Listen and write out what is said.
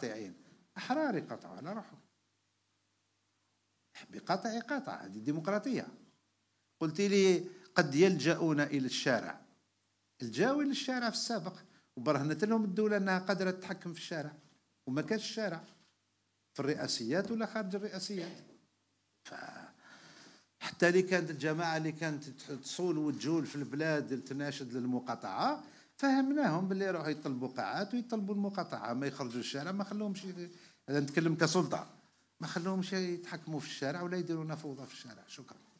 قطعين أحرار قطعوا على روحهم بقطع قطع هذه ديمقراطية قلت لي قد يلجؤون إلى الشارع الجاوا إلى الشارع في السابق وبرهنت لهم الدولة أنها قادرة تتحكم في الشارع وما كانش الشارع في الرئاسيات ولا خارج الرئاسيات ف... حتى اللي كانت الجماعة اللي كانت تصول وتجول في البلاد تناشد للمقاطعة فهمناهم باللي يروحوا يطلبوا قاعات ويطلبوا المقاطعه ما يخرجوا الشارع ما خلوهمش هذا نتكلم كسلطه ما خلوهمش يتحكموا في الشارع ولا يديرونا فوضى في الشارع شكرا